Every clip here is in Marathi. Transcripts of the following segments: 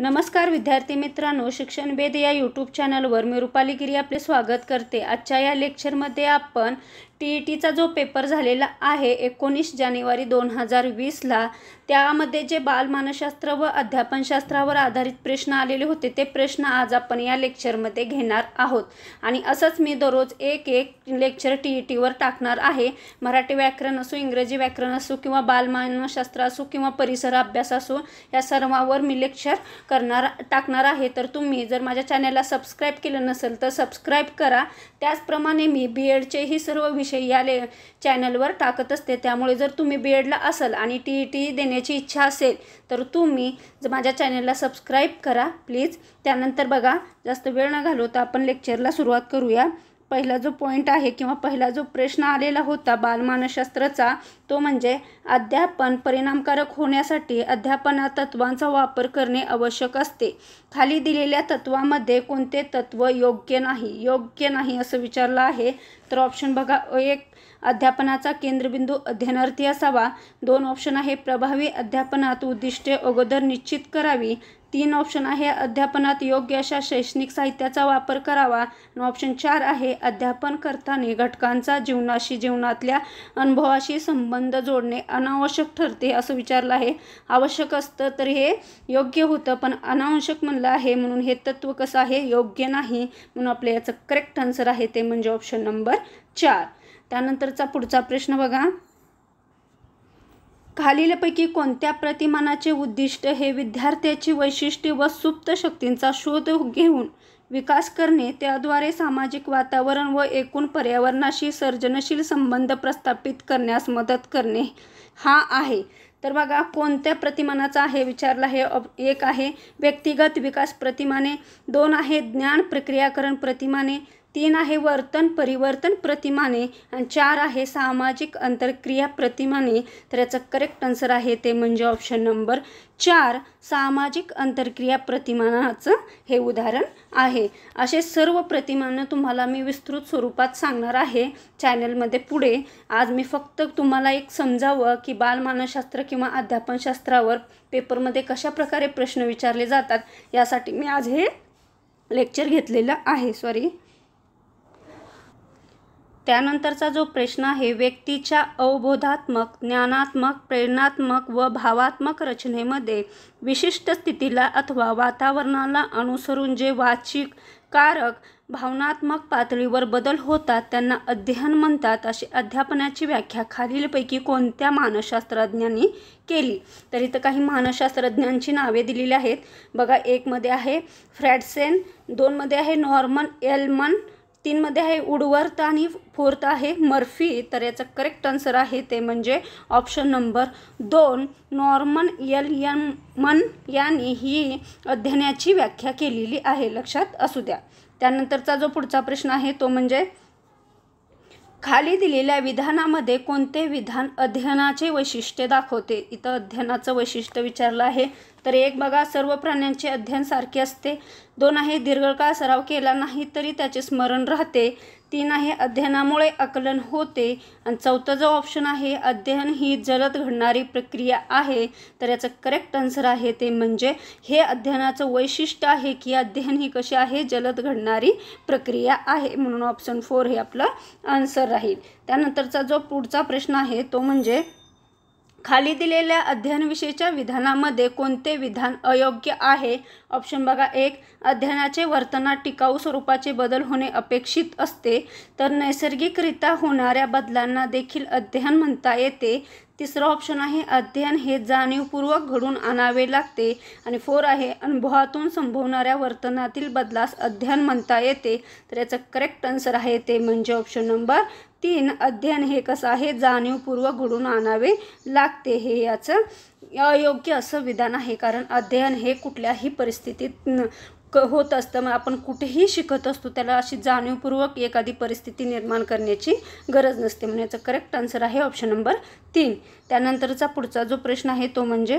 नमस्कार विद्यार्थी मित्रांनो शिक्षण वेद या यूट्यूब चॅनलवर मी रुपाली गिरी आपले स्वागत करते आजच्या या लेक्चरमध्ये आपण टी ई टीचा जो पेपर झालेला आहे एकोणीस जानेवारी दोन हजार वीसला त्यामध्ये जे बालमानसशास्त्र व अध्यापनशास्त्रावर आधारित प्रश्न आलेले होते ते प्रश्न आज आपण या लेक्चरमध्ये घेणार आहोत आणि असंच मी दररोज एक एक लेक्चर टी ई टीवर टाकणार आहे मराठी व्याकरण असो इंग्रजी व्याकरण असो किंवा बालमानसशास्त्र असो किंवा परिसर अभ्यास असो या सर्वावर मी लेक्चर करणार टाकणार आहे तर तुम्ही जर माझ्या चॅनलला सबस्क्राईब केलं नसेल तर सबस्क्राईब करा त्याचप्रमाणे मी बी एडचेही सर्व विषय या ले चॅनलवर टाकत असते त्यामुळे जर तुम्ही बी एडला असाल आणि टी ई टी देण्याची इच्छा असेल तर तुम्ही माझ्या चॅनलला सबस्क्राईब करा प्लीज त्यानंतर बघा जास्त वेळ न घालवता आपण लेक्चरला सुरुवात करूया पहिला जो पॉईंट आहे किंवा पहिला जो प्रश्न आलेला होता बालमानसशास्त्राचा तो म्हणजे अध्यापन परिणामकारक होण्यासाठी अध्यापना तत्वांचा वापर करणे आवश्यक असते खाली दिलेल्या तत्वामध्ये कोणते तत्व योग्य नाही योग्य नाही असं विचारलं आहे तर ऑप्शन बघा एक अध्यापनाचा केंद्रबिंदू अध्ययनार्थी असावा दोन ऑप्शन आहे प्रभावी अध्यापनात उद्दिष्टे अगोदर निश्चित करावी तीन ऑप्शन आहे अध्यापनात योग्य अशा शैक्षणिक साहित्याचा वापर करावा ऑप्शन चार आहे अध्यापन करताना घटकांचा जीवनाशी जीवनातल्या अनुभवाशी संबंध जोडणे अनावश्यक ठरते असं विचारलं आहे आवश्यक असतं तर हे योग्य होतं पण अनावश्यक म्हणलं आहे म्हणून हे तत्त्व कसं आहे योग्य नाही म्हणून आपलं याचं करेक्ट आन्सर आहे ते म्हणजे ऑप्शन नंबर चार त्यानंतरचा पुढचा प्रश्न बघा खालीलपैकी कोणत्या प्रतिमानाचे उद्दिष्ट हे विद्यार्थ्याची वैशिष्ट्ये व सुप्त शक्तींचा शोध घेऊन विकास करणे त्याद्वारे सामाजिक वातावरण व एकूण पर्यावरणाशी सर्जनशील संबंध प्रस्थापित करण्यास मदत करणे हा आहे तर बघा कोणत्या प्रतिमानाचा आहे विचारला हे एक आहे व्यक्तिगत विकास प्रतिमाने दोन आहे ज्ञान प्रक्रियाकरण प्रतिमाने तीन आहे वर्तन परिवर्तन प्रतिमाने आणि चार आहे सामाजिक अंतरक्रिया प्रतिमाने तर याचं करेक्ट आन्सर आहे ते म्हणजे ऑप्शन नंबर चार सामाजिक अंतरक्रिया प्रतिमानाचं हे उदाहरण आहे असे सर्व प्रतिमानं तुम्हाला मी विस्तृत स्वरूपात सांगणार आहे चॅनलमध्ये पुढे आज मी फक्त तुम्हाला एक समजावं की बालमानसशास्त्र किंवा अध्यापनशास्त्रावर पेपरमध्ये कशाप्रकारे प्रश्न विचारले जातात यासाठी मी आज हे लेक्चर घेतलेलं आहे सॉरी त्यानंतरचा जो प्रश्न आहे व्यक्तीच्या अवबोधात्मक ज्ञानात्मक प्रेरणात्मक व भावात्मक रचनेमध्ये विशिष्ट स्थितीला अथवा वातावरणाला अनुसरून जे वाचिक कारक भावनात्मक पातळीवर बदल होतात त्यांना अध्ययन म्हणतात अशी अध्यापनाची व्याख्या खालीलपैकी कोणत्या मानसशास्त्रज्ञांनी केली तर इथं काही मानसशास्त्रज्ञांची नावे दिलेली आहेत बघा एकमध्ये आहे फ्रॅडसेन दोनमध्ये आहे नॉर्मन एलमन तीनमध्ये आहे उडवर्थ आणि फोर्थ आहे मर्फी तर याचं करेक्ट आन्सर आहे ते म्हणजे ऑप्शन नंबर दोन नॉर्मन यल यमन यांनी ही अध्ययनाची व्याख्या केलेली आहे लक्षात असू द्या त्यानंतरचा जो पुढचा प्रश्न आहे तो म्हणजे खाली दिलेल्या विधानामध्ये कोणते विधान अध्ययनाचे वैशिष्ट्य दाखवते इथं अध्ययनाचं वैशिष्ट्य विचारलं आहे तर एक बघा सर्व प्राण्यांचे अध्ययन सारखे असते दोन आहे दीर्घकाळ सराव केला नाही तरी त्याचे स्मरण राहते तीन आहे अध्ययनामुळे आकलन होते आणि चौथा जो ऑप्शन आहे अध्ययन ही जलद घडणारी प्रक्रिया आहे तर याचं करेक्ट आन्सर आहे ते म्हणजे हे अध्ययनाचं वैशिष्ट्य आहे की अध्ययन ही कशी आहे जलद घडणारी प्रक्रिया आहे म्हणून ऑप्शन फोर हे आपलं आन्सर राहील त्यानंतरचा जो पुढचा प्रश्न आहे तो म्हणजे खाली दिलेल्या अध्ययनविषयीच्या विधानामध्ये कोणते विधान अयोग्य आहे ऑप्शन बघा एक अध्ययनाचे वर्तनात टिकाऊ स्वरूपाचे बदल होणे अपेक्षित असते तर नैसर्गिकरित्या होणाऱ्या बदलांना देखील अध्ययन म्हणता येते तिसरं ऑप्शन आहे अध्ययन हे जाणीवपूर्वक घडून आणावे लागते आणि फोर आहे अनुभवातून संभवणाऱ्या वर्तनातील बदलास अध्ययन म्हणता येते तर याचं करेक्ट आन्सर आहे ते म्हणजे ऑप्शन नंबर तीन अध्ययन हे कसं आहे जाणीवपूर्वक घडून आणावे लागते हे याचं अयोग्य असं विधान आहे कारण अध्ययन हे कुठल्याही परिस्थितीत क होत असतं मग आपण कुठेही शिकत असतो त्याला अशी जाणीवपूर्वक एखादी परिस्थिती निर्माण करण्याची गरज नसते म्हणजे याचं करेक्ट आन्सर आहे ऑप्शन नंबर तीन त्यानंतरचा पुढचा जो प्रश्न आहे तो म्हणजे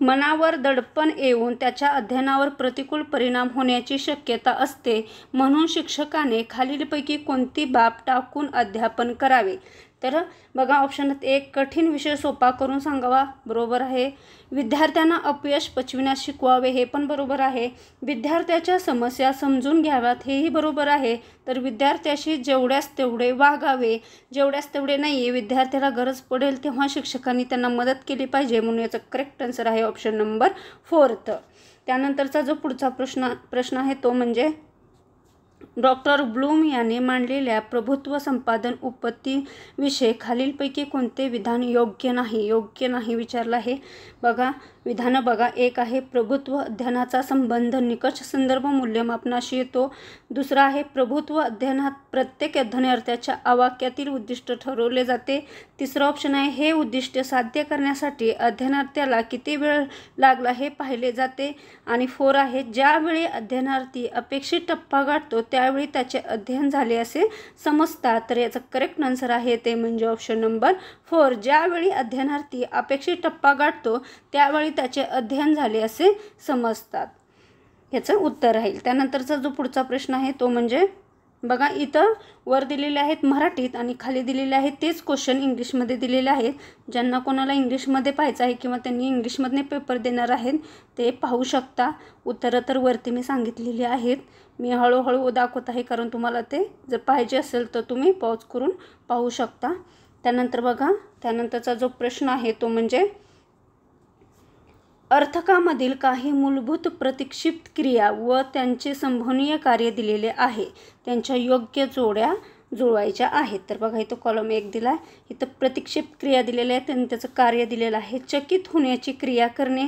मनावर दडपण येऊन त्याच्या अध्ययनावर प्रतिकूल परिणाम होण्याची शक्यता असते म्हणून शिक्षकाने खालीलपैकी कोणती बाब टाकून अध्यापन करावे तर बघा ऑप्शन एक कठीण विषय सोपा करून सांगावा बरोबर आहे विद्यार्थ्यांना अपयश पचविण्यास शिकवावे हे पण बरोबर आहे विद्यार्थ्याच्या समस्या समजून घ्याव्यात हेही बरोबर आहे तर विद्यार्थ्याशी जेवढ्यास तेवढे वागावे जेवढ्यास तेवढे नाही विद्यार्थ्याला गरज पडेल तेव्हा शिक्षकांनी त्यांना मदत केली पाहिजे म्हणून याचा करेक्ट आन्सर आहे ऑप्शन नंबर फोर्थ त्यानंतरचा जो पुढचा प्रश्न प्रश्न आहे तो म्हणजे डॉक्टर ब्लूम यांनी मांडलेल्या प्रभुत्व संपादन विषय खालीलपैकी कोणते विधान योग्य नाही योग्य नाही विचारलं आहे बघा विधान बघा एक आहे प्रभुत्व अध्ययनाचा संबंध निकष संदर्भ मूल्यमापनाशी येतो दुसरा आहे प्रभुत्व अध्ययनात प्रत्येक अध्ययनार्थ्याच्या आवाक्यातील उद्दिष्ट ठरवले जाते तिसरा ऑप्शन आहे हे उद्दिष्ट साध्य करण्यासाठी अध्ययनार्थ्याला किती वेळ लागला हे पाहिले जाते आणि फोर आहे ज्यावेळी अध्ययनार्थी अपेक्षित टप्पा गाठतो त्यावेळी त्याचे अध्ययन झाले असे समजतात तर याचा करेक्ट आन्सर आहे ते म्हणजे ऑप्शन नंबर फोर ज्यावेळी अध्ययनार्थी अपेक्षित टप्पा गाठतो त्यावेळी त्याचे अध्ययन झाले असे समजतात याचं उत्तर राहील त्यानंतरचा जो पुढचा प्रश्न आहे तो म्हणजे बघा इथं वर दिलेले आहेत मराठीत आणि खाली दिलेले आहेत तेच क्वेश्चन इंग्लिशमध्ये दिलेले आहेत ज्यांना कोणाला इंग्लिशमध्ये पाहायचं आहे किंवा त्यांनी इंग्लिशमधने पेपर देणार आहेत ते पाहू शकता उत्तरं तर वरती मी सांगितलेली आहेत मी हळूहळू दाखवत आहे कारण तुम्हाला ते जर पाहिजे असेल तर तुम्ही पॉज करून पाहू शकता त्यानंतर बघा त्यानंतरचा जो प्रश्न आहे तो म्हणजे अर्थकामधील काही मूलभूत प्रतिक्षिप्त क्रिया व त्यांचे संभवनीय कार्य दिलेले आहे त्यांच्या योग्य जोड्या जुळवायच्या आहेत तर बघा इथं कॉलम एक दिला आहे इथं प्रतिक्षेप क्रिया दिलेल्या आहेत त्यांनी त्याचं कार्य दिलेलं आहे चकित होण्याची क्रिया करणे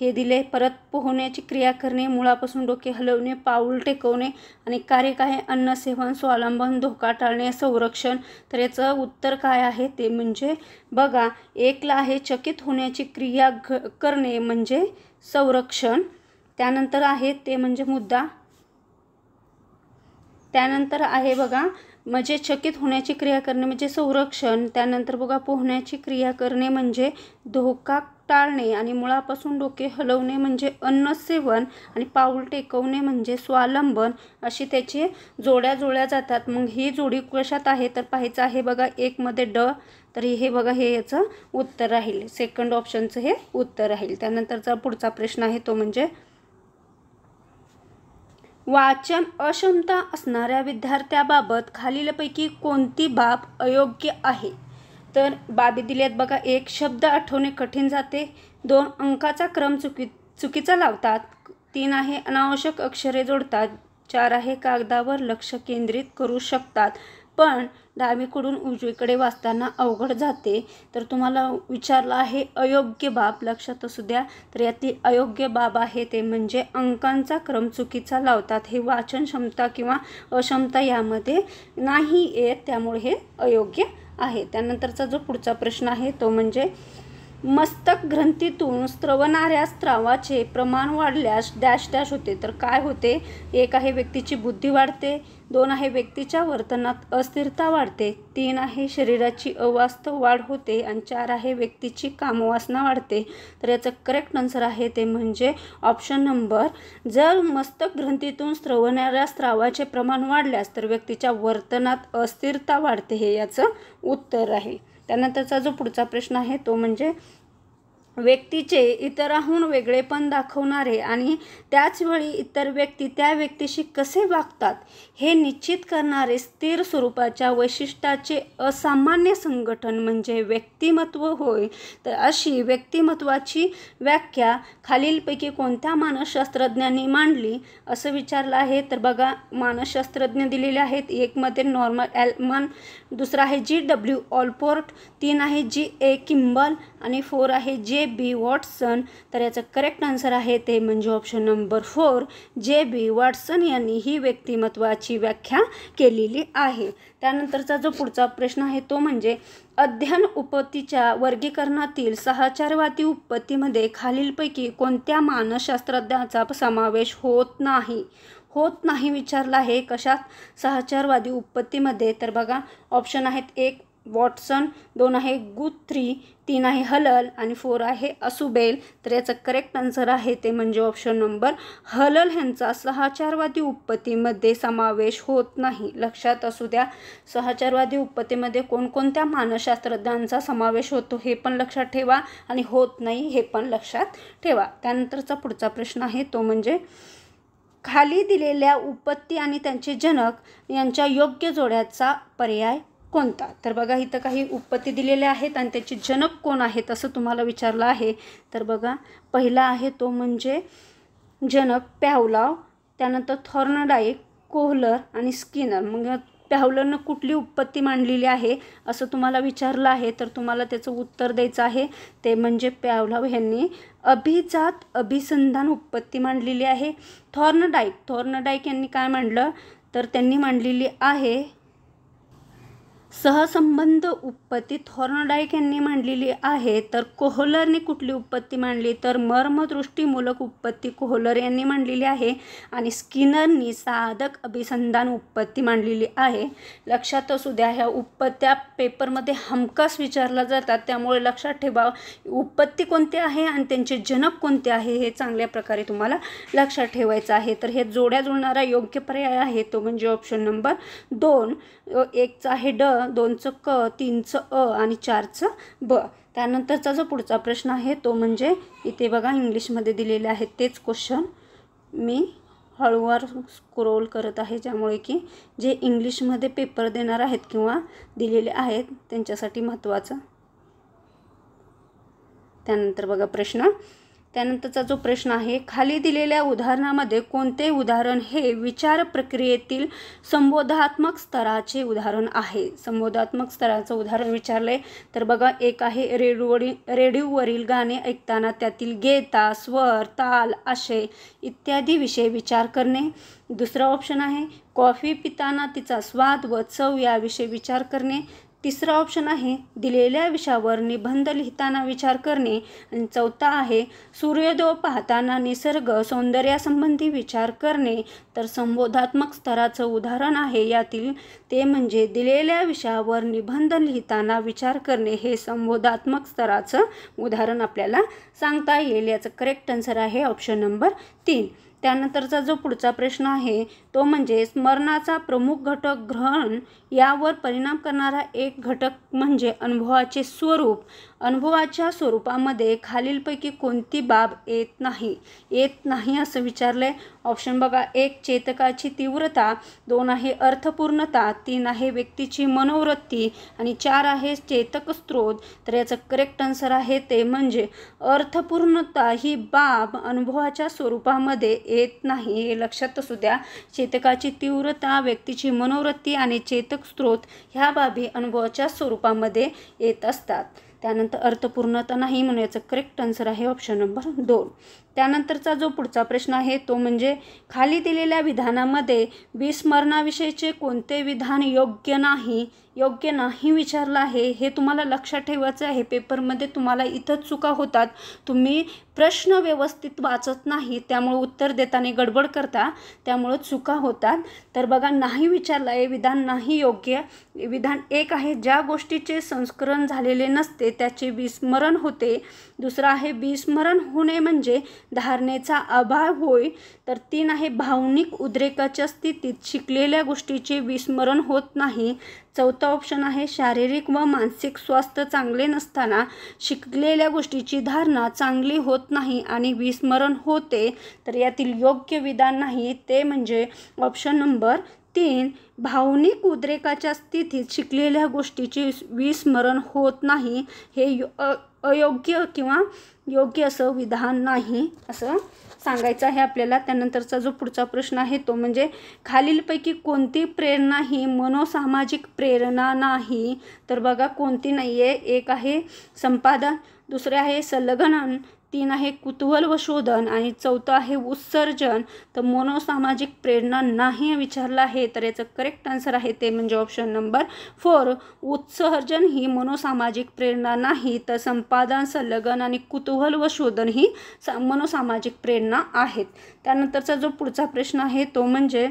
हे दिले परत पोहण्याची क्रिया करणे मुळापासून डोके हलवणे पाऊल टेकवणे आणि कार्य काय अन्न सेवन स्वावलंबन धोका टाळणे संरक्षण तर याचं उत्तर काय आहे ते म्हणजे बघा एकला आहे चकित होण्याची क्रिया घ करणे म्हणजे संरक्षण त्यानंतर आहे ते म्हणजे मुद्दा त्यानंतर आहे बघा म्हणजे चकित होण्याची क्रिया करणे म्हणजे संरक्षण त्यानंतर बघा पोहण्याची क्रिया करणे म्हणजे धोका टाळणे आणि मुळापासून डोके हलवणे म्हणजे अन्न सेवन आणि पाऊल टेकवणे म्हणजे स्वालंबन अशी त्याची जोड्या जोड्या जातात मग ही जोडी कशात आहे तर पाहायचं आहे बघा एकमध्ये ड तर हे बघा हे याचं उत्तर राहील सेकंड ऑप्शनचं हे उत्तर राहील त्यानंतरचा पुढचा प्रश्न आहे तो म्हणजे वाचन अक्षमता असणाऱ्या विद्यार्थ्याबाबत खालीलपैकी कोणती बाब अयोग्य आहे तर बाबी दिल्यात बघा एक शब्द आठवणे कठीण जाते दोन अंकाचा क्रम चुकी चुकीचा लावतात तीन आहे अनावश्यक अक्षरे जोडतात चार आहे कागदावर लक्ष केंद्रित करू शकतात पण डावीकडून उजवीकडे वाचताना अवघड जाते तर तुम्हाला विचारलं आहे अयोग्य बाब लक्षात असू द्या तर यातली अयोग्य बाब आहे ते म्हणजे अंकांचा क्रम चुकीचा लावतात हे वाचन क्षमता किंवा अक्षमता यामध्ये नाही येत त्यामुळे हे अयोग्य आहे त्यानंतरचा जो पुढचा प्रश्न आहे तो म्हणजे मस्तक ग्रंथीतून स्त्रवणाऱ्या स्त्रावाचे प्रमाण वाढल्यास डॅश डॅश होते तर काय होते एक आहे व्यक्तीची बुद्धी वाढते दोन आहे व्यक्तीच्या वर्तनात अस्थिरता वाढते तीन आहे शरीराची अवास्तव वाढ होते आणि चार आहे व्यक्तीची कामवासना वाढते तर याचं करेक्ट आन्सर आहे ते म्हणजे ऑप्शन नंबर जर मस्तक ग्रंथीतून स्रवणाऱ्या स्त्रावाचे प्रमाण वाढल्यास तर व्यक्तीच्या वर्तनात अस्थिरता वाढते हे याचं उत्तर आहे त्यानंतरचा जो पुढचा प्रश्न आहे तो म्हणजे व्यक्तीचे इतरांहून वेगळेपण दाखवणारे आणि त्याचवेळी इतर व्यक्ती त्या व्यक्तीशी कसे वागतात हे निश्चित करणारे स्थिर स्वरूपाच्या वैशिष्ट्याचे असामान्य संघटन म्हणजे व्यक्तिमत्व होय तर अशी व्यक्तिमत्वाची व्याख्या खालीलपैकी कोणत्या मानसशास्त्रज्ञांनी मांडली असं विचारलं आहे तर बघा मानसशास्त्रज्ञ दिलेले आहेत एकमध्ये नॉर्मल ॲलमन दुसरा आहे जी डब्ल्यू ऑलपोर्ट तीन आहे जी ए किंबल आणि फोर आहे जे बी वॉटसन तर याचं करेक्ट आन्सर आहे ते म्हणजे ऑप्शन नंबर फोर जे बी वॉटसन यांनी ही व्यक्तिमत्वाची व्याख्या केलेली आहे त्यानंतरचा जो पुढचा प्रश्न आहे तो म्हणजे अध्ययन उपतीच्या वर्गीकरणातील सहचारवादी उपत्तीमध्ये खालीलपैकी कोणत्या मानसशास्त्रज्ञाचा समावेश होत नाही होत नाही विचारला आहे कशात सहचारवादी उपत्तीमध्ये तर बघा ऑप्शन आहेत एक वॉटसन दोन आहे गुथ्री थ्री तीन आहे हलल आणि फोर आहे असुबेल तर याचं करेक्ट आन्सर आहे ते म्हणजे ऑप्शन नंबर हलल ह्यांचा सहाचारवादी उत्पत्तीमध्ये समावेश होत नाही लक्षात असू द्या सहाचारवादी उत्पत्तीमध्ये कोणकोणत्या मानसशास्त्रज्ञांचा समावेश होतो हे पण लक्षात ठेवा आणि होत नाही हे पण लक्षात ठेवा त्यानंतरचा पुढचा प्रश्न आहे तो म्हणजे खाली दिलेल्या उत्पत्ती आणि त्यांचे जनक यांच्या योग्य जोड्याचा पर्याय कोणता तर बघा इथं काही उत्पत्ती दिलेल्या आहेत आणि त्याचे जनक कोण आहेत असं तुम्हाला विचारलं आहे तर बघा पहिला आहे तो म्हणजे जनक प्यावलाव त्यानंतर थॉर्नडाईक कोहलर आणि स्किनर मग प्यावलरनं कुठली उत्पत्ती मांडलेली आहे असं तुम्हाला विचारलं आहे तर तुम्हाला त्याचं उत्तर द्यायचं आहे ते म्हणजे प्यावलाव यांनी अभिजात अभिसंधान उत्पत्ती मांडलेली आहे थॉर्नडाईक थॉर्नडाईक यांनी काय मांडलं तर त्यांनी मांडलेली आहे सहसंबंध उत्पत्ती थॉर्नडाईक यांनी मांडलेली आहे तर कोहलरने कुठली उत्पत्ती मांडली तर मर्मदृष्टीमूलक उत्पत्ती कोहलर यांनी मांडलेली आहे आणि स्किनरनी साधक अभिसंधान उत्पत्ती मांडलेली आहे लक्षात असू द्या ह्या उत्पत्त्या पेपरमध्ये हमखास विचारल्या जातात त्यामुळे लक्षात ठेवा उत्पत्ती कोणती आहे आणि त्यांचे जनक कोणते आहे हे चांगल्या प्रकारे तुम्हाला लक्षात ठेवायचं आहे तर हे जोड्या जुळणारा योग्य पर्याय आहे तो म्हणजे ऑप्शन नंबर दोन एकचा आहे ड दोनचं क तीनचं अ आणि चारचं ब त्यानंतरचा जो पुढचा प्रश्न आहे तो म्हणजे इथे बघा इंग्लिशमध्ये दिलेले आहेत तेच क्वेश्चन मी हळूवार स्क्रोल करत आहे ज्यामुळे की जे इंग्लिशमध्ये पेपर देणार आहेत किंवा दिलेले आहेत त्यांच्यासाठी महत्त्वाचं त्यानंतर बघा प्रश्न त्यानंतरचा जो प्रश्न आहे खाली दिलेल्या उदाहरणामध्ये कोणते उदाहरण हे विचार प्रक्रियेतील संबोधात्मक स्तराचे उदाहरण आहे संबोधात्मक स्तराचं उदाहरण विचारले तर बघा एक आहे रेडिओवरील रेडिओवरील गाणे ऐकताना त्यातील गेता स्वर ताल आशय इत्यादी विषय विचार करणे दुसरा ऑप्शन आहे कॉफी पिताना तिचा स्वाद व चव याविषयी विचार करणे तिसरा ऑप्शन आहे दिलेल्या विषयावर निबंध लिहिताना विचार करणे आणि चौथा आहे सूर्योदय पाहताना निसर्ग सौंदर्यासंबंधी विचार करणे तर संबोधात्मक स्तराचं उदाहरण आहे यातील ते म्हणजे दिलेल्या विषयावर निबंध लिहिताना विचार करणे हे संबोधात्मक स्तराचं उदाहरण आपल्याला सांगता येईल याचं करेक्ट आन्सर आहे ऑप्शन नंबर तीन त्यानंतरचा जो पुढचा प्रश्न आहे तो म्हणजे स्मरणाचा प्रमुख घटक ग्रहण यावर परिणाम करणारा एक घटक म्हणजे अनुभवाचे स्वरूप अनुभवाच्या स्वरूपामध्ये खालीलपैकी कोणती बाब येत नाही येत नाही असं विचारलंय ऑप्शन बघा एक चेतकाची तीव्रता दोन आहे अर्थपूर्णता तीन आहे व्यक्तीची मनोवृत्ती आणि चार आहे चेतक स्त्रोत तर याचं करेक्ट आन्सर आहे ते म्हणजे अर्थपूर्णता ही बाब अनुभवाच्या स्वरूपामध्ये येत नाही हे लक्षात असू द्या चेत चेतकाची तीव्रता व्यक्तीची मनोवृत्ती आणि चेतक स्त्रोत ह्या बाबी अनुभवाच्या स्वरूपामध्ये येत असतात त्यानंतर अर्थपूर्णता नाही म्हणून याचं करेक्ट आन्सर आहे ऑप्शन नंबर दोन त्यानंतरचा जो पुढचा प्रश्न आहे तो म्हणजे खाली दिलेल्या विधानामध्ये विस्मरणाविषयीचे कोणते विधान योग्य नाही योग्य नाही विचारलं आहे हे तुम्हाला लक्षात ठेवायचं आहे पेपरमध्ये तुम्हाला इथं चुका होतात तुम्ही प्रश्न व्यवस्थित वाचत नाही त्यामुळे उत्तर देताना गडबड करता त्यामुळं चुका होतात तर बघा नाही विचारलं आहे विधान नाही योग्य विधान एक आहे ज्या गोष्टीचे संस्करण झालेले नसते त्याचे विस्मरण होते दुसरं आहे विस्मरण होणे म्हणजे धारणेचा अभाव होय तर तीन आहे भावनिक उद्रेकाच्या स्थितीत शिकलेल्या गोष्टीचे विस्मरण होत नाही चौथा ऑप्शन आहे शारीरिक व मानसिक स्वास्थ्य चांगले नसताना शिकलेल्या गोष्टीची धारणा चांगली होत नाही आणि विस्मरण होते तर यातील योग्य विधान नाही ते म्हणजे ऑप्शन नंबर तीन भावनिक उद्रेकाच्या स्थितीत शिकलेल्या गोष्टीचे विस्मरण होत नाही हे अयोग्य किंवा योग्य असं विधान नाही असं सांगायचं आहे आपल्याला त्यानंतरचा जो पुढचा प्रश्न आहे तो म्हणजे खालीलपैकी कोणती प्रेरणा ही मनोसामाजिक प्रेरणा नाही तर बघा कोणती नाही आहे एक आहे संपादन दुसरे आहे संलग्नन तीन आहे कुतूहल व शोधन आणि चौथं आहे उत्सर्जन तर मनोसामाजिक प्रेरणा नाही विचारलं आहे तर याचं करेक्ट आन्सर आहे ते म्हणजे ऑप्शन नंबर फोर उत्सर्जन ही मनोसामाजिक प्रेरणा नाही तर संपादन संलग्न आणि कुतूहल व शोधन ही सा मनोसामाजिक प्रेरणा आहेत त्यानंतरचा जो पुढचा प्रश्न आहे तो म्हणजे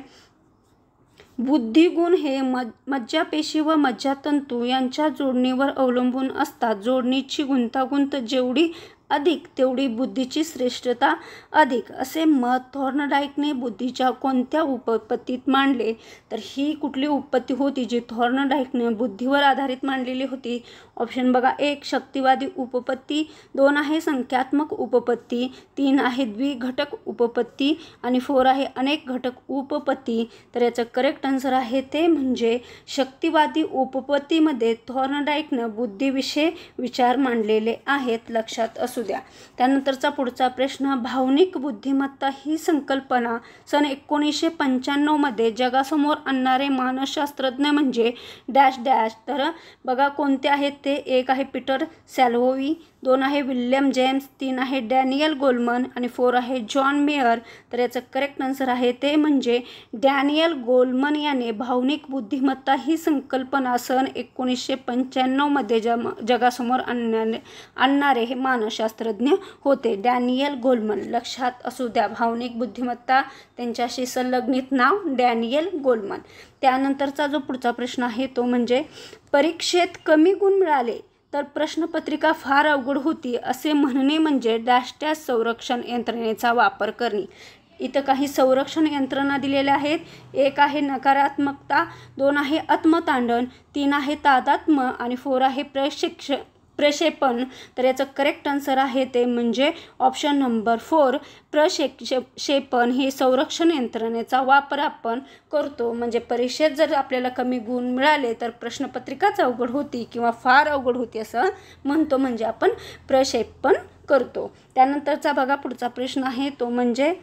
बुद्धिगुण हे मज मज्जापेशी व मज्जातंतू यांच्या जोडणीवर अवलंबून असतात जोडणीची गुंतागुंत जेवढी अधिक तेवढी बुद्धीची श्रेष्ठता अधिक असे मत थॉर्नडाईकने बुद्धीच्या कोणत्या उपपत्तीत मांडले तर ही कुठली उपपत्ती होती जी थॉर्नडाईकने बुद्धीवर आधारित मांडलेली होती ऑप्शन बघा एक शक्तिवादी उपपत्ती दोन आहे संख्यात्मक उपपत्ती तीन आहे द्विघटक उपपत्ती आणि फोर आहे अनेक घटक उपपत्ती तर याचं करेक्ट आन्सर आहे ते म्हणजे शक्तिवादी उपपत्तीमध्ये थॉर्नडाईकनं बुद्धीविषयी विचार मांडलेले आहेत लक्षात असो असू द्या त्यानंतरचा पुढचा प्रश्न भावनिक बुद्धिमत्ता ही संकल्पना सन एकोणीसशे पंच्याण्णवमध्ये जगासमोर आणणारे मानसशास्त्रज्ञ म्हणजे डॅश डॅश तर बघा कोणते आहेत ते एक आहे पीटर सॅल्वोवी दोन आहे विल्यम जेम्स तीन आहे डॅनियल गोलमन आणि फोर आहे जॉन मेयर तर याचं करेक्ट आन्सर आहे ते म्हणजे डॅनियल गोलमन याने भावनिक बुद्धिमत्ता ही संकल्पना सन एकोणीसशे पंच्याण्णवमध्ये जम जगासमोर आणणारे आणणारे हे मानसशास्त्र शास्त्रज्ञ होते डॅनियल गोलमन लक्षात असू द्या भावनिक बुद्धिमत्ता त्यांच्याशी संलग्नित नाव डॅनियल गोलमन त्यानंतरचा जो पुढचा प्रश्न आहे तो म्हणजे परीक्षेत कमी गुण मिळाले तर प्रश्नपत्रिका फार अवघड होती असे म्हणणे म्हणजे डॅश संरक्षण यंत्रणेचा वापर करणे इथं काही संरक्षण यंत्रणा दिलेल्या आहेत एक आहे नकारात्मकता दोन आहे आत्मतांडण तीन आहे तादात्म आणि फोर आहे प्रशिक्षण प्रक्षेपण तर याचं करेक्ट आन्सर आहे ते म्हणजे ऑप्शन नंबर फोर प्रक्षेपण हे संरक्षण यंत्रणेचा वापर आपण करतो म्हणजे परीक्षेत जर आपल्याला कमी गुण मिळाले तर प्रश्नपत्रिकाच अवघड होती किंवा फार अवघड होती असं म्हणतो म्हणजे आपण प्रक्षेपण करतो त्यानंतरचा बघा पुढचा प्रश्न आहे तो म्हणजे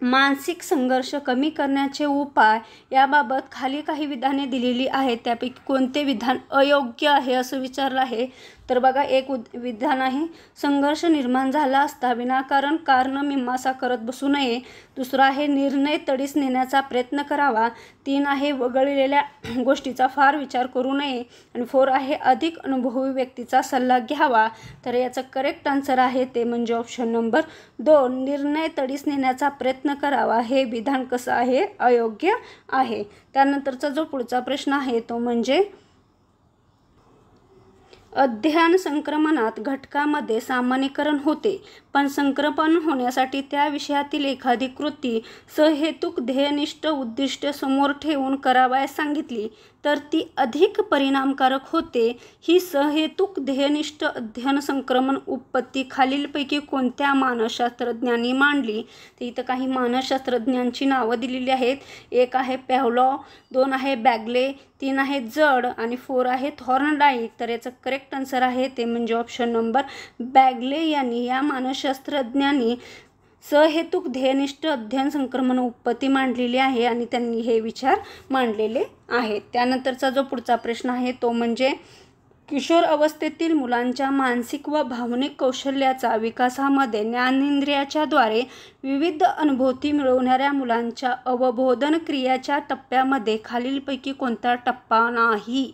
मानसिक संघर्ष कमी करण्याचे उपाय याबाबत खाली काही विधाने दिलेली आहेत त्यापैकी कोणते विधान अयोग्य आहे असं विचारलं आहे तर बघा एक उद विधान आहे संघर्ष निर्माण झाला असता विनाकारण कारण मिम्मासा करत बसू नये दुसरा आहे निर्णय तडीस नेण्याचा प्रयत्न करावा तीन आहे वगळलेल्या गोष्टीचा फार विचार करू नये आणि फोर आहे अधिक अनुभवी व्यक्तीचा सल्ला घ्यावा तर याचं करेक्ट आन्सर आहे ते म्हणजे ऑप्शन नंबर दोन निर्णय तडीस नेण्याचा प्रयत्न करावा हे विधान कसं आहे अयोग्य आहे त्यानंतरचा जो पुढचा प्रश्न आहे तो म्हणजे अध्ययन संक्रमणात घटकामध्ये सामान्यीकरण होते पण संक्रमण होण्यासाठी त्या विषयातील एखादी कृती सहेतुक ध्येयनिष्ठ उद्दिष्ट समोर ठेवून करावयास सांगितली तर ती अधिक परिणामकारक होते ही सहेतुक ध्येयनिष्ठ अध्ययन संक्रमण उत्पत्ती खालीलपैकी कोणत्या मानसशास्त्रज्ञांनी मांडली तर इथं काही मानसशास्त्रज्ञांची नावं दिलेली आहेत एक आहे पॅवलॉ दोन आहे बॅगले तीन आहे जड आणि फोर आहे थॉर्नडाईक तर याचं करेक्ट आन्सर आहे ते म्हणजे ऑप्शन नंबर बॅगले यांनी या मानसशास्त्रज्ञांनी सहेतुक ध्येयनिष्ठ अध्ययन संक्रमण उत्पत्ती मांडलेली आहे आणि त्यांनी हे विचार मांडलेले आहेत त्यानंतरचा जो पुढचा प्रश्न आहे तो म्हणजे किशोर अवस्थेतील मुलांच्या मानसिक व भावनिक कौशल्याचा विकासामध्ये ज्ञानेंद्रियाच्याद्वारे विविध अनुभूती मिळवणाऱ्या मुलांच्या अवबोधन क्रियाच्या टप्प्यामध्ये खालीलपैकी कोणता टप्पा नाही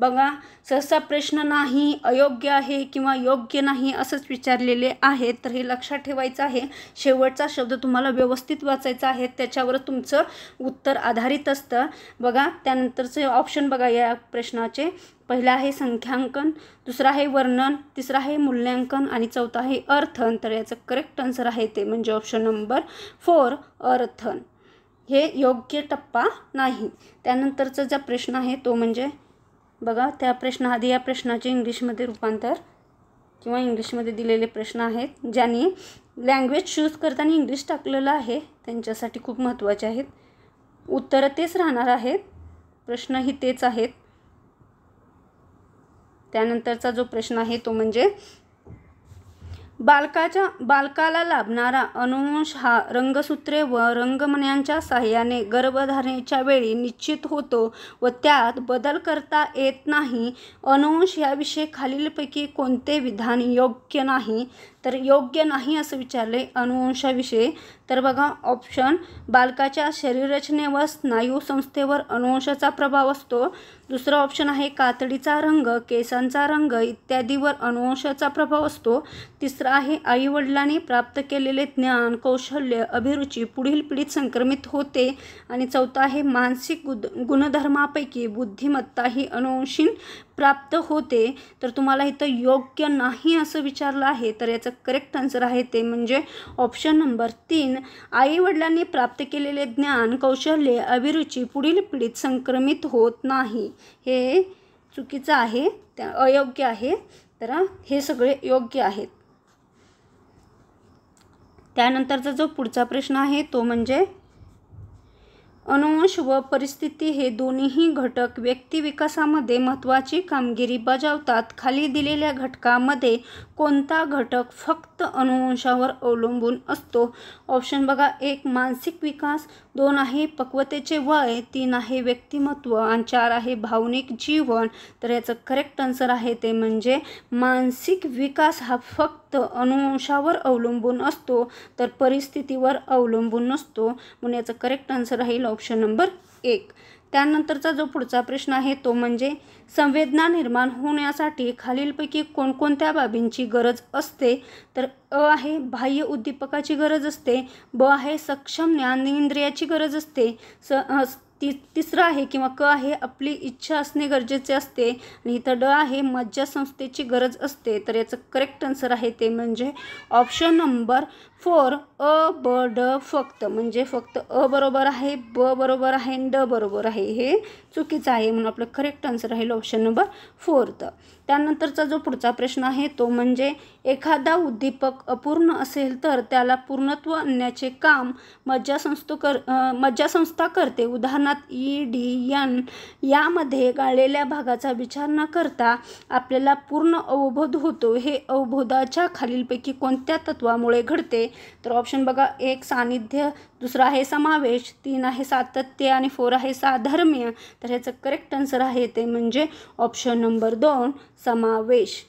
बघा सहसा प्रश्न नाही अयोग्य आहे किंवा योग्य नाही असंच विचारलेले आहे तर हे लक्षात ठेवायचं आहे शेवटचा शब्द तुम्हाला व्यवस्थित वाचायचा आहे त्याच्यावर तुमचं उत्तर आधारित असतं बघा त्यानंतरचे ऑप्शन बघा या प्रश्नाचे पहिला आहे संख्यांकन दुसरा आहे वर्णन तिसरा आहे मूल्यांकन आणि चौथा आहे अर्थन तर याचं करेक्ट आन्सर आहे ते म्हणजे ऑप्शन नंबर फोर अर्थन हे योग्य टप्पा नाही त्यानंतरचा जो प्रश्न आहे तो म्हणजे बघा त्या प्रश्नाआधी या प्रश्नाचे इंग्लिशमध्ये रूपांतर किंवा इंग्लिशमध्ये दिलेले प्रश्न आहेत ज्यांनी लँग्वेज चूज करताना इंग्लिश टाकलेलं आहे त्यांच्यासाठी खूप महत्त्वाचे आहेत उत्तरं तेच राहणार आहेत प्रश्नही तेच आहेत त्यानंतरचा जो प्रश्न आहे तो म्हणजे बालकाच्या बालकाला लाभणारा अनुवंश हा रंगसूत्रे व रंगमन्यांच्या सहाय्याने गर्भधारणेच्या वेळी निश्चित होतो व त्यात बदल करता येत नाही अनुवंश याविषयी खालीलपैकी कोणते विधान योग्य नाही तर योग्य नाही असं विचारले अनुवंशाविषयी तर बघा ऑप्शन बालकाच्या शरीररचनेवर स्नायू संस्थेवर अनुवंशाचा प्रभाव असतो दुसरा ऑप्शन आहे कातडीचा रंग केसांचा रंग इत्यादीवर अनुवंशाचा प्रभाव असतो तिसरा आहे आईवडिलांनी प्राप्त केलेले ज्ञान कौशल्य अभिरुची पुढील पिढीत संक्रमित होते आणि चौथा आहे मानसिक गुद गुणधर्मापैकी बुद्धिमत्ता ही अनुवंशीन प्राप्त होते तर तुम्हाला इथं योग्य नाही असं विचारलं आहे तर याचं करेक्ट आन्सर आहे ते म्हणजे ऑप्शन नंबर तीन आईवडिलांनी प्राप्त केलेले ज्ञान कौशल्य अभिरुची पुढील पिढीत संक्रमित होत नाही हे चुकीचं आहे त्या अयोग्य आहे तर हे सगळे योग्य आहेत त्यानंतरचा जो पुढचा प्रश्न आहे तो म्हणजे अनुवंश व परिस्थिती हे दोन्ही घटक व्यक्तिविकासामध्ये महत्त्वाची कामगिरी बजावतात खाली दिलेल्या घटकामध्ये कोणता घटक फक्त अनुवंशावर अवलंबून असतो ऑप्शन बघा एक मानसिक विकास दोन आहे पक्वतेचे वय तीन आहे व्यक्तिमत्व आणि चार आहे भावनिक जीवन तर याचं करेक्ट आन्सर आहे ते म्हणजे मानसिक विकास हा फक्त अनुवंशावर अवलंबून असतो तर परिस्थितीवर अवलंबून नसतो म्हणून याचं करेक्ट आन्सर राहील ऑप्शन नंबर एक त्यानंतरचा जो पुढचा प्रश्न आहे तो म्हणजे संवेदना निर्माण होण्यासाठी खालीलपैकी कोणकोणत्या बाबींची गरज असते तर अ आहे बाह्य उद्दीपकाची गरज असते ब आहे सक्षम ज्ञानेंद्रियाची गरज असते स ती तिसरं आहे किंवा क आहे आपली इच्छा असणे गरजेचे असते आणि इथं ड आहे मज्जा संस्थेची गरज असते तर याचं करेक्ट आन्सर आहे ते म्हणजे ऑप्शन नंबर फोर अ ब ड फक्त म्हणजे फक्त अ बरोबर आहे ब बरोबर आहे ड बरोबर आहे हे चुकीचं आहे म्हणून आपलं करेक्ट आन्सर राहील ऑप्शन नंबर तर त्यानंतरचा जो पुढचा प्रश्न आहे तो म्हणजे एखादा उद्दीपक अपूर्ण असेल तर त्याला पूर्णत्व आणण्याचे काम मज्जासंस्थो कर मज्जासंस्था करते उदाहरणार्थ ई e, डी यन यामध्ये गाळलेल्या भागाचा विचार न करता आपल्याला पूर्ण अवबोध होतो हे अवबोधाच्या खालीलपैकी कोणत्या तत्वामुळे घडते तर ऑप्शन बघा एक सानिध्य दुसरा आहे समावेश तीन आहे सातत्य आणि फोर आहे साधर्म्य तर ह्याचं करेक्ट आन्सर आहे ते म्हणजे ऑप्शन नंबर दोन समावेश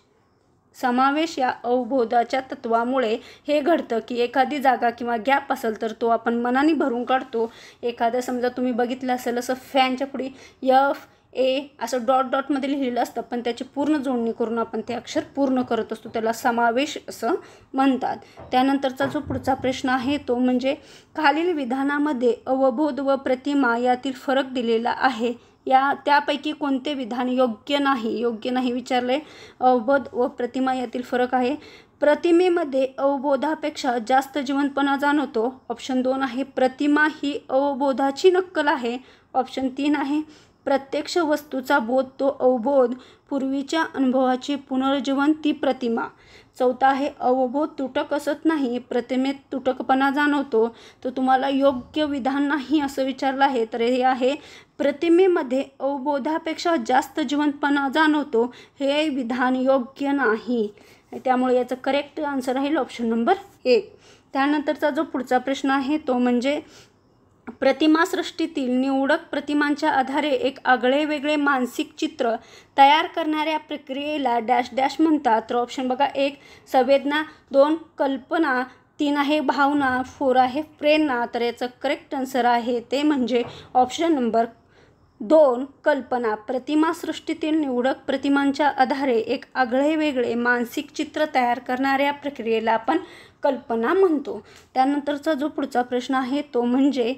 समावेश या अवबोधाच्या तत्वामुळे हे घडतं की एखादी जागा किंवा गॅप असेल तर तो आपण मनाने भरून काढतो एखादं समजा तुम्ही बघितलं असेल असं फॅनच्या पुढे यफ ए असं डॉट डॉटमध्ये लिहिलेलं असतं पण त्याची पूर्ण जोडणी करून आपण ते अक्षर पूर्ण करत असतो त्याला समावेश असं म्हणतात त्यानंतरचा जो पुढचा प्रश्न आहे तो म्हणजे खालील विधानामध्ये अवबोध व प्रतिमा यातील फरक दिलेला आहे या त्यापैकी कोणते विधान योग्य नाही योग्य नाही विचारले अवबोध व प्रतिमा यातील फरक आहे प्रतिमेमध्ये अवबोधापेक्षा जास्त जीवनपणा जाणवतो ऑप्शन दोन आहे प्रतिमा ही अवबोधाची नक्कल आहे ऑप्शन तीन आहे प्रत्यक्ष वस्तूचा बोध तो अवबोध पूर्वीच्या अनुभवाचे पुनर्जीवन ती प्रतिमा चौथा आहे अवबोध तुटक असत नाही प्रतिमेत तुटकपणा जाणवतो तो तुम्हाला योग्य विधान नाही असं विचारलं आहे तर हे आहे प्रतिमेमध्ये अवबोधापेक्षा जास्त जिवंतपणा जाणवतो हे विधान योग्य नाही त्यामुळे याचं करेक्ट आन्सर राहील ऑप्शन नंबर एक त्यानंतरचा जो पुढचा प्रश्न आहे तो म्हणजे प्रतिमासृष्टीतील निवडक प्रतिमांच्या आधारे एक वेगळे मानसिक चित्र तयार करणाऱ्या प्रक्रियेला डॅश डॅश म्हणतात तर ऑप्शन बघा एक संवेदना दोन कल्पना तीन आहे भावना फोर आहे प्रेरणा तर याचं करेक्ट आन्सर आहे ते म्हणजे ऑप्शन नंबर दोन कल्पना प्रतिमासृष्टीतील निवडक प्रतिमांच्या आधारे एक वेगळे मानसिक चित्र तयार करणाऱ्या प्रक्रियेला आपण कल्पना म्हणतो त्यानंतरचा जो पुढचा प्रश्न आहे तो म्हणजे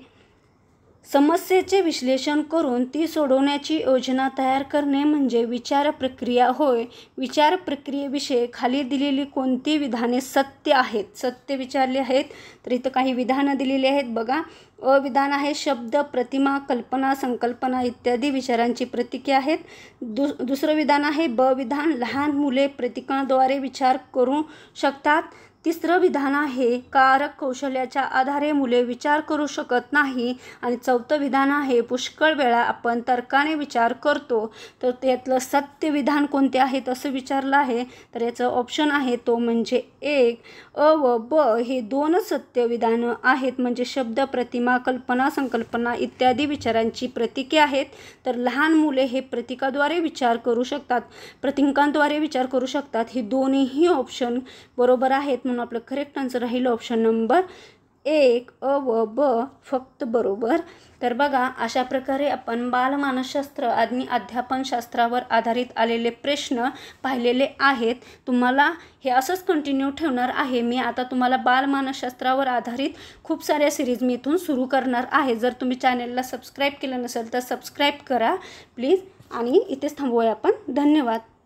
समस्येचे विश्लेषण करून ती सोडवण्याची योजना तयार करणे म्हणजे विचार प्रक्रिया होय विचार प्रक्रियेविषयी खाली दिलेली कोणती विधाने सत्य आहेत सत्य विचारले आहेत तर इथं काही विधानं दिलेली आहेत बघा अविधान आहे शब्द प्रतिमा कल्पना संकल्पना इत्यादी विचारांची प्रतिके आहेत दु दुसरं विधान आहे ब विधान लहान मुले प्रतिकांद्वारे विचार करू शकतात तिसरं विधान आहे कारक कौशल्याच्या आधारे मुले विचार करू शकत नाही आणि चौथं विधान आहे पुष्कळ वेळा आपण तर्काने विचार करतो तर त्यातलं सत्य विधान कोणते आहे तसं विचारलं आहे तर याचं ऑप्शन आहे तो म्हणजे एक अ व ब हे दोन सत्य विधानं आहेत म्हणजे शब्द प्रतिमा कल्पना संकल्पना इत्यादी विचारांची प्रतिके आहेत तर लहान मुले हे प्रतिकाद्वारे विचार करू शकतात प्रतिकांद्वारे विचार करू शकतात हे दोन्हीही ऑप्शन बरोबर आहेत म्हणून मित्रांनो आपलं करेक्ट आन्सर राहील ऑप्शन नंबर एक अ व ब फक्त बरोबर तर बघा अशा प्रकारे आपण बालमानसशास्त्र आणि अध्यापनशास्त्रावर आधारित आलेले प्रश्न पाहिलेले आहेत तुम्हाला हे असंच कंटिन्यू ठेवणार आहे मी आता तुम्हाला बालमानसशास्त्रावर आधारित खूप साऱ्या सिरीज मी इथून सुरू करणार आहे जर तुम्ही चॅनेलला सबस्क्राईब केलं नसेल तर सबस्क्राईब करा प्लीज आणि इथेच थांबूया आपण धन्यवाद